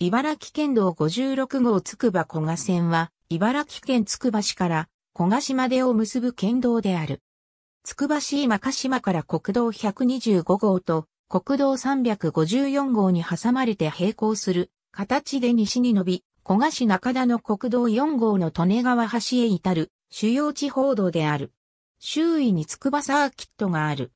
茨城県道56号つくば古賀線は、茨城県つくば市から古賀市までを結ぶ県道である。つくば市今鹿島から国道125号と国道354号に挟まれて並行する形で西に伸び、古賀市中田の国道4号の利根川橋へ至る主要地方道である。周囲につくばサーキットがある。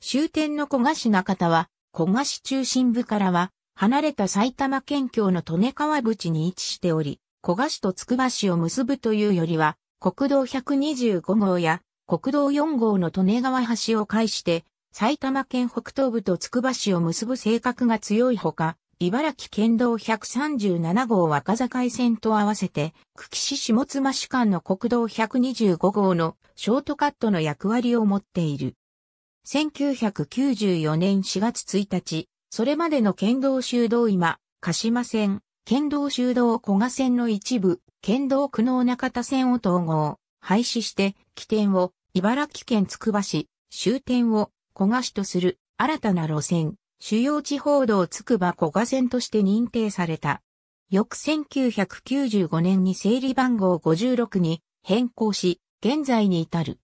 終点の古賀市中田は、古賀市中心部からは離れた埼玉県境の利根川淵に位置しており、古賀市とつくば市を結ぶというよりは、国道125号や国道4号の利根川橋を介して、埼玉県北東部とつくば市を結ぶ性格が強いほか、茨城県道137号若境線と合わせて、久喜市下妻市間の国道125号のショートカットの役割を持っている。1994年4月1日、それまでの県道修道今、鹿島線、県道修道古賀線の一部、県道久能中田線を統合、廃止して、起点を茨城県つくば市、終点を古賀市とする新たな路線、主要地方道つくば古賀線として認定された。翌1995年に整理番号56に変更し、現在に至る。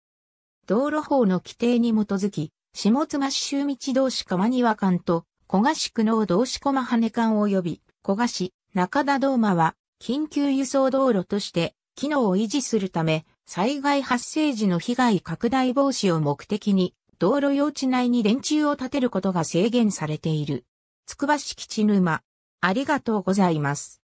道路法の規定に基づき、下妻市周道市川庭間と古賀市区の同志駒羽根館及び古賀市中田道馬は緊急輸送道路として機能を維持するため災害発生時の被害拡大防止を目的に道路用地内に電柱を建てることが制限されている。つくば市基地沼。ありがとうございます。